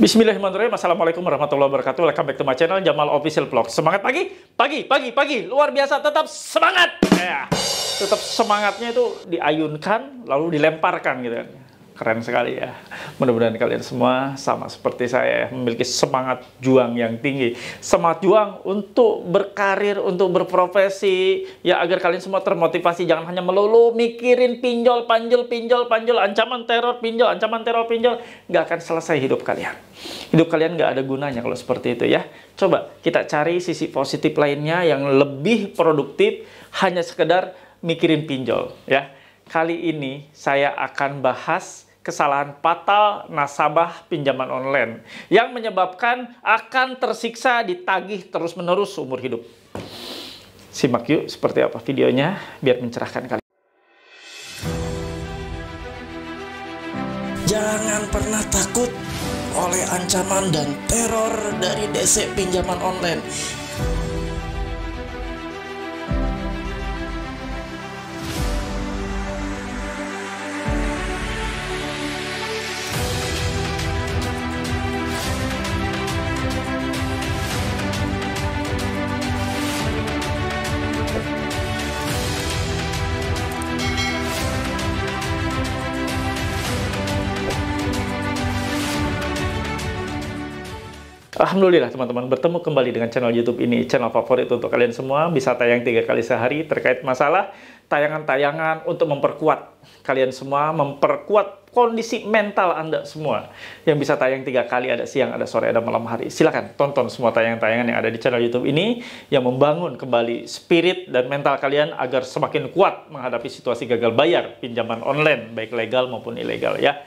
Bismillahirrahmanirrahim. Assalamualaikum warahmatullahi wabarakatuh. Welcome back to my channel Jamal Official Vlog. Semangat pagi, pagi, pagi, pagi. Luar biasa, tetap semangat. Ya. Tetap semangatnya itu diayunkan lalu dilemparkan gitu kan keren sekali ya. Mudah-mudahan kalian semua sama seperti saya ya, memiliki semangat juang yang tinggi, semangat juang untuk berkarir, untuk berprofesi ya agar kalian semua termotivasi jangan hanya melulu mikirin pinjol, panjol, pinjol, panjol, ancaman teror, pinjol, ancaman teror, pinjol, nggak akan selesai hidup kalian. Hidup kalian nggak ada gunanya kalau seperti itu ya. Coba kita cari sisi positif lainnya yang lebih produktif hanya sekedar mikirin pinjol ya. Kali ini saya akan bahas kesalahan fatal nasabah pinjaman online yang menyebabkan akan tersiksa ditagih terus-menerus seumur hidup. Simak yuk seperti apa videonya biar mencerahkan kalian. Jangan pernah takut oleh ancaman dan teror dari DC pinjaman online Alhamdulillah teman-teman bertemu kembali dengan channel YouTube ini channel favorit untuk kalian semua bisa tayang tiga kali sehari terkait masalah tayangan-tayangan untuk memperkuat kalian semua memperkuat kondisi mental anda semua yang bisa tayang tiga kali ada siang ada sore ada malam hari silahkan tonton semua tayangan-tayangan yang ada di channel YouTube ini yang membangun kembali spirit dan mental kalian agar semakin kuat menghadapi situasi gagal bayar pinjaman online baik legal maupun ilegal ya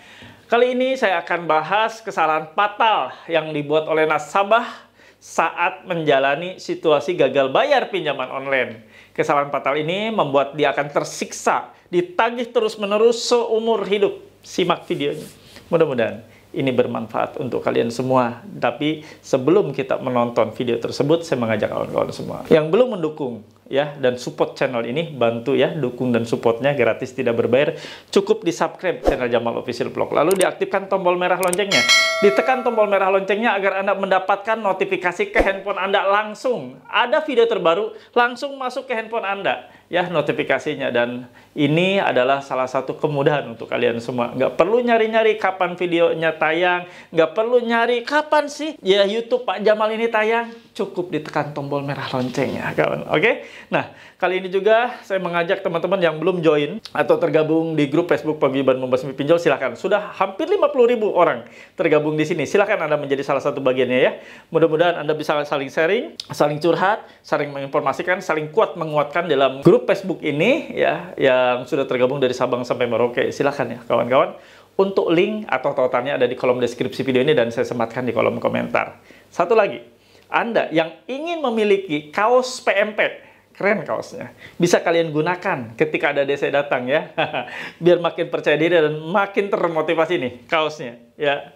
Kali ini saya akan bahas kesalahan fatal yang dibuat oleh nasabah saat menjalani situasi gagal bayar pinjaman online. Kesalahan fatal ini membuat dia akan tersiksa, ditagih terus-menerus seumur hidup. Simak videonya. Mudah-mudahan ini bermanfaat untuk kalian semua. Tapi sebelum kita menonton video tersebut, saya mengajak kawan-kawan semua yang belum mendukung ya dan support channel ini bantu ya dukung dan supportnya gratis tidak berbayar cukup di subscribe channel Jamal Official Vlog lalu diaktifkan tombol merah loncengnya ditekan tombol merah loncengnya agar anda mendapatkan notifikasi ke handphone anda langsung ada video terbaru langsung masuk ke handphone anda ya notifikasinya dan ini adalah salah satu kemudahan untuk kalian semua. Nggak perlu nyari-nyari kapan videonya tayang, nggak perlu nyari kapan sih ya YouTube Pak Jamal ini tayang. Cukup ditekan tombol merah loncengnya, kawan. Oke? Nah, kali ini juga saya mengajak teman-teman yang belum join atau tergabung di grup Facebook Pagiban Membasmi Pinjol, silahkan. Sudah hampir 50 ribu orang tergabung di sini. Silahkan Anda menjadi salah satu bagiannya ya. Mudah-mudahan Anda bisa saling sharing, saling curhat, saling menginformasikan, saling kuat menguatkan dalam grup Facebook ini ya. Ya yang sudah tergabung dari Sabang sampai Merauke. Silahkan ya kawan-kawan. Untuk link atau tautannya ada di kolom deskripsi video ini dan saya sematkan di kolom komentar. Satu lagi, Anda yang ingin memiliki kaos PMP, keren kaosnya, bisa kalian gunakan ketika ada DC datang ya. Biar makin percaya diri dan makin termotivasi nih kaosnya ya.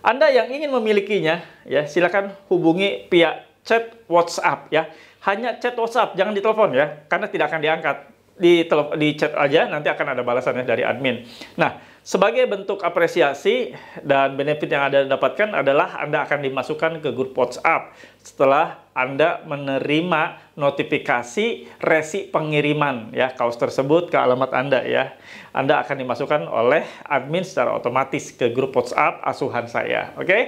Anda yang ingin memilikinya ya silahkan hubungi pihak chat WhatsApp ya. Hanya chat WhatsApp, jangan ditelepon ya, karena tidak akan diangkat di di chat aja nanti akan ada balasannya dari admin. Nah, sebagai bentuk apresiasi dan benefit yang Anda dapatkan adalah Anda akan dimasukkan ke grup WhatsApp setelah Anda menerima notifikasi resi pengiriman ya kaos tersebut ke alamat Anda ya. Anda akan dimasukkan oleh admin secara otomatis ke grup WhatsApp asuhan saya. Oke. Okay?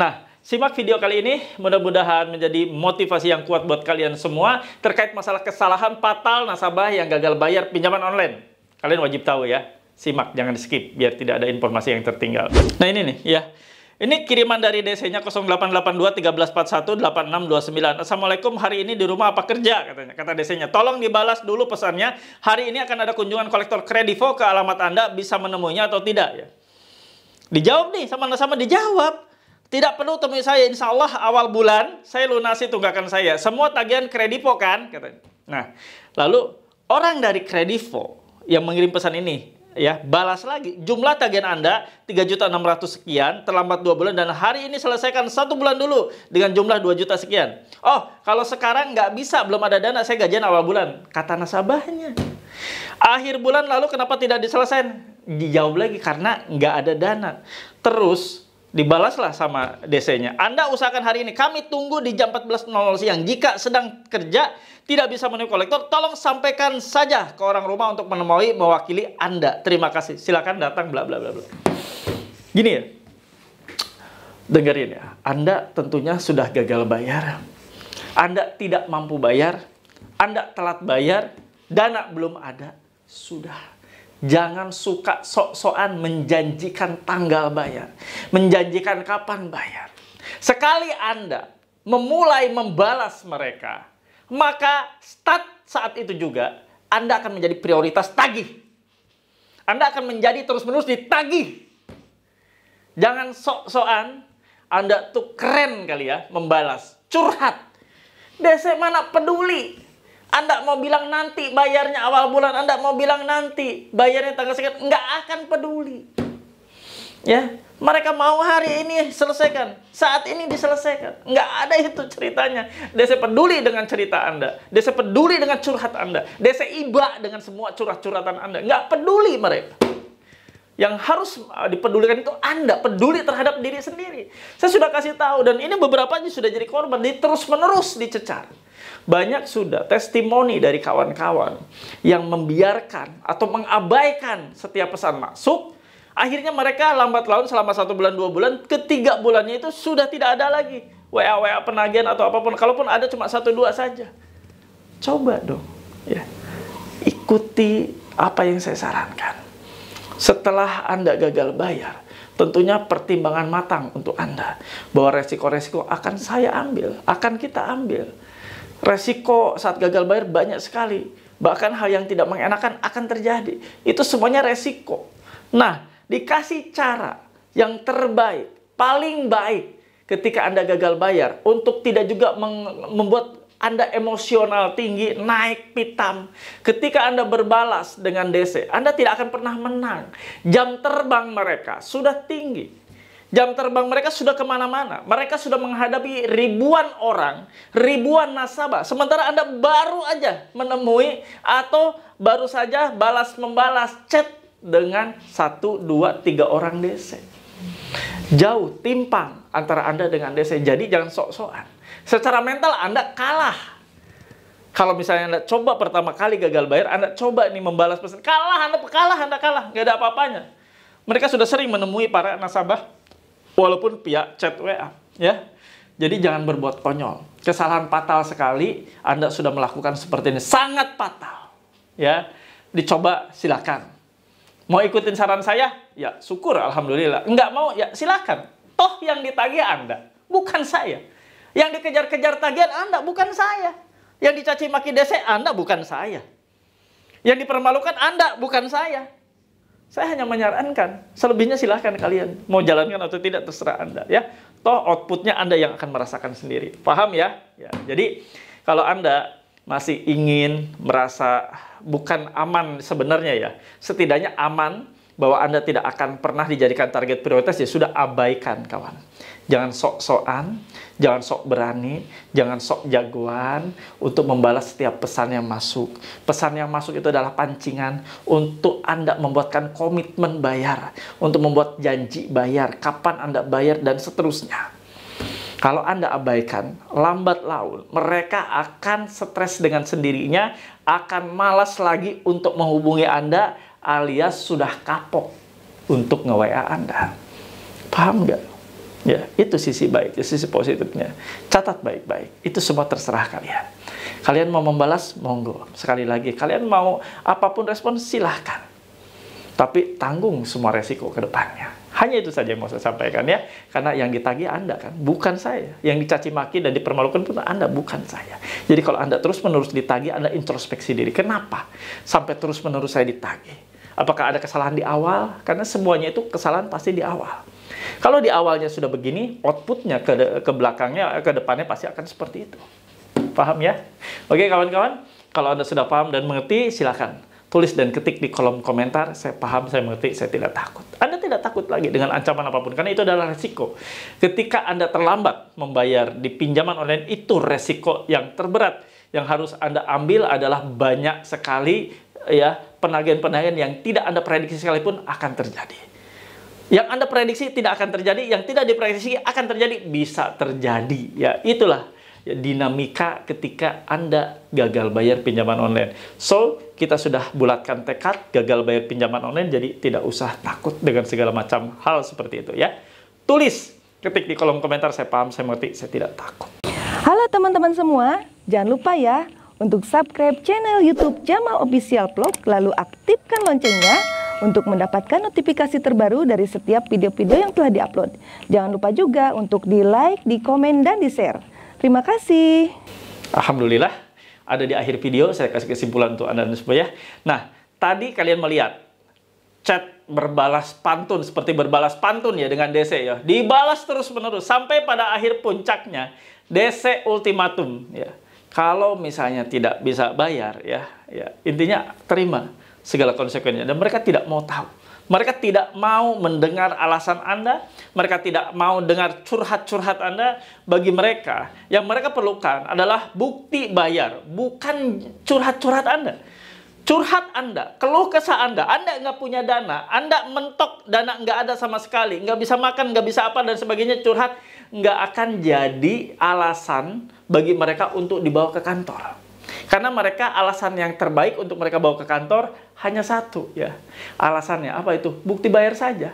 Nah, Simak video kali ini, mudah-mudahan menjadi motivasi yang kuat buat kalian semua terkait masalah kesalahan fatal nasabah yang gagal bayar pinjaman online. Kalian wajib tahu ya. Simak, jangan skip biar tidak ada informasi yang tertinggal. Nah ini nih ya. Ini kiriman dari DC-nya 0882 1341 8629. Assalamualaikum, hari ini di rumah apa kerja? Katanya, kata DC-nya. Tolong dibalas dulu pesannya. Hari ini akan ada kunjungan kolektor kredivo ke alamat Anda. Bisa menemuinya atau tidak? ya Dijawab nih, sama-sama dijawab tidak perlu temui saya, insya Allah awal bulan saya lunasi tunggakan saya. Semua tagihan kredivo kan, katanya. Nah, lalu orang dari kredivo yang mengirim pesan ini, ya balas lagi jumlah tagihan Anda juta 3.600 sekian terlambat dua bulan dan hari ini selesaikan satu bulan dulu dengan jumlah 2 juta sekian oh kalau sekarang nggak bisa belum ada dana saya gajian awal bulan kata nasabahnya akhir bulan lalu kenapa tidak diselesaikan dijawab lagi karena nggak ada dana terus dibalaslah sama DC-nya. Anda usahakan hari ini, kami tunggu di jam 14.00 siang. Jika sedang kerja, tidak bisa menemui kolektor, tolong sampaikan saja ke orang rumah untuk menemui mewakili Anda. Terima kasih. Silakan datang, bla bla bla bla. Gini ya, dengerin ya. Anda tentunya sudah gagal bayar. Anda tidak mampu bayar. Anda telat bayar. Dana belum ada. Sudah Jangan suka sok-sokan menjanjikan tanggal bayar, menjanjikan kapan bayar. Sekali Anda memulai membalas mereka, maka start saat itu juga Anda akan menjadi prioritas tagih. Anda akan menjadi terus-menerus ditagih. Jangan sok-sokan Anda tuh keren kali ya membalas, curhat. Desa mana peduli, anda mau bilang nanti bayarnya awal bulan, Anda mau bilang nanti bayarnya tanggal sekian, nggak akan peduli. Ya, mereka mau hari ini selesaikan, saat ini diselesaikan. Nggak ada itu ceritanya. Desa peduli dengan cerita Anda, desa peduli dengan curhat Anda, desa iba dengan semua curhat-curhatan Anda. Nggak peduli mereka. Yang harus eh, dipedulikan itu Anda, peduli terhadap diri sendiri. Saya sudah kasih tahu dan ini beberapa aja sudah jadi korban, terus menerus dicecar banyak sudah testimoni dari kawan-kawan yang membiarkan atau mengabaikan setiap pesan masuk. Akhirnya mereka lambat laun selama satu bulan, dua bulan, ketiga bulannya itu sudah tidak ada lagi. WA-WA penagihan atau apapun, kalaupun ada cuma satu dua saja. Coba dong, ya. Ikuti apa yang saya sarankan. Setelah Anda gagal bayar, tentunya pertimbangan matang untuk Anda bahwa resiko-resiko akan saya ambil, akan kita ambil resiko saat gagal bayar banyak sekali. Bahkan hal yang tidak mengenakan akan terjadi. Itu semuanya resiko. Nah, dikasih cara yang terbaik, paling baik ketika Anda gagal bayar untuk tidak juga membuat anda emosional tinggi, naik pitam. Ketika Anda berbalas dengan DC, Anda tidak akan pernah menang. Jam terbang mereka sudah tinggi. Jam terbang mereka sudah kemana-mana. Mereka sudah menghadapi ribuan orang, ribuan nasabah. Sementara Anda baru aja menemui atau baru saja balas membalas chat dengan satu, dua, tiga orang DC. Jauh timpang antara Anda dengan DC. Jadi jangan sok-sokan. Secara mental Anda kalah kalau misalnya Anda coba pertama kali gagal bayar, Anda coba ini membalas pesan. Kalah, Anda kalah, Anda kalah. Nggak ada apa-apanya. Mereka sudah sering menemui para nasabah walaupun pihak chat WA ya. Jadi jangan berbuat konyol. Kesalahan fatal sekali Anda sudah melakukan seperti ini. Sangat fatal. Ya. Dicoba silakan. Mau ikutin saran saya? Ya, syukur alhamdulillah. Enggak mau? Ya, silakan. Toh yang ditagih Anda, bukan saya. Yang dikejar-kejar tagihan Anda bukan saya. Yang dicaci maki DC Anda bukan saya. Yang dipermalukan Anda bukan saya. Saya hanya menyarankan, selebihnya silahkan kalian mau jalankan atau tidak terserah Anda ya. Toh outputnya Anda yang akan merasakan sendiri. Paham ya? ya jadi kalau Anda masih ingin merasa bukan aman sebenarnya ya, setidaknya aman bahwa Anda tidak akan pernah dijadikan target prioritas ya sudah abaikan kawan. Jangan sok-sokan, jangan sok berani, jangan sok jagoan untuk membalas setiap pesan yang masuk. Pesan yang masuk itu adalah pancingan untuk Anda membuatkan komitmen bayar, untuk membuat janji bayar, kapan Anda bayar dan seterusnya. Kalau Anda abaikan, lambat laun mereka akan stres dengan sendirinya, akan malas lagi untuk menghubungi Anda alias sudah kapok untuk nge-WA Anda. Paham nggak? Ya, itu sisi baik, sisi positifnya. Catat baik-baik. Itu semua terserah kalian. Kalian mau membalas, monggo. Sekali lagi, kalian mau apapun respon, silahkan. Tapi tanggung semua resiko ke depannya. Hanya itu saja yang mau saya sampaikan ya. Karena yang ditagih Anda kan, bukan saya. Yang dicaci maki dan dipermalukan pun Anda, bukan saya. Jadi kalau Anda terus-menerus ditagih, Anda introspeksi diri. Kenapa? Sampai terus-menerus saya ditagih. Apakah ada kesalahan di awal? Karena semuanya itu kesalahan pasti di awal. Kalau di awalnya sudah begini, outputnya ke, ke belakangnya, ke depannya pasti akan seperti itu. Paham ya? Oke kawan-kawan, kalau Anda sudah paham dan mengerti, silakan tulis dan ketik di kolom komentar, saya paham, saya mengerti, saya tidak takut. Anda tidak takut lagi dengan ancaman apapun, karena itu adalah resiko. Ketika Anda terlambat membayar di pinjaman online, itu resiko yang terberat. Yang harus Anda ambil adalah banyak sekali ya penagihan-penagihan yang tidak Anda prediksi sekalipun akan terjadi. Yang Anda prediksi tidak akan terjadi, yang tidak diprediksi akan terjadi, bisa terjadi. Ya, itulah dinamika ketika Anda gagal bayar pinjaman online. So, kita sudah bulatkan tekad gagal bayar pinjaman online jadi tidak usah takut dengan segala macam hal seperti itu ya. Tulis, ketik di kolom komentar saya paham, saya mengerti, saya tidak takut. Halo teman-teman semua, jangan lupa ya untuk subscribe channel YouTube Jamal Official Vlog lalu aktifkan loncengnya untuk mendapatkan notifikasi terbaru dari setiap video-video yang telah diupload. Jangan lupa juga untuk di-like, di-komen, dan di-share. Terima kasih. Alhamdulillah, ada di akhir video saya kasih kesimpulan untuk Anda semua ya. Nah, tadi kalian melihat chat berbalas pantun seperti berbalas pantun ya dengan DC ya. Dibalas terus-menerus sampai pada akhir puncaknya DC ultimatum ya. Kalau misalnya tidak bisa bayar ya, ya intinya terima segala konsekuensinya. Dan mereka tidak mau tahu. Mereka tidak mau mendengar alasan Anda, mereka tidak mau dengar curhat-curhat Anda. Bagi mereka, yang mereka perlukan adalah bukti bayar, bukan curhat-curhat Anda. Curhat Anda, keluh kesah Anda, Anda nggak punya dana, Anda mentok dana nggak ada sama sekali, nggak bisa makan, nggak bisa apa, dan sebagainya, curhat nggak akan jadi alasan bagi mereka untuk dibawa ke kantor. Karena mereka alasan yang terbaik untuk mereka bawa ke kantor hanya satu ya. Alasannya apa itu? Bukti bayar saja.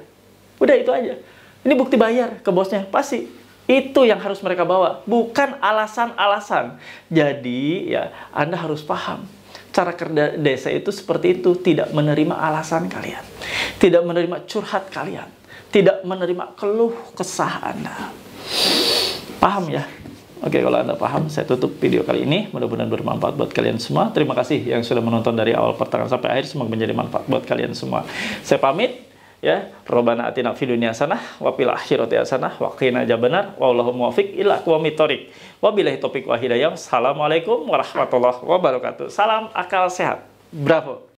Udah itu aja. Ini bukti bayar ke bosnya, pasti. Itu yang harus mereka bawa, bukan alasan-alasan. Jadi ya Anda harus paham cara kerja desa itu seperti itu, tidak menerima alasan kalian, tidak menerima curhat kalian, tidak menerima keluh kesah Anda. Paham ya? Oke, kalau Anda paham, saya tutup video kali ini. Mudah-mudahan bermanfaat buat kalian semua. Terima kasih yang sudah menonton dari awal pertengahan sampai akhir. Semoga menjadi manfaat buat kalian semua. Saya pamit. Ya, robana atina fi dunia sana wa fil akhirati sana, wa qina azabannar. Wallahu muwafiq, ila aqwamit thoriq. Wabillahi taufiq wa hidayah. Assalamualaikum warahmatullahi wabarakatuh. Salam akal sehat. Bravo.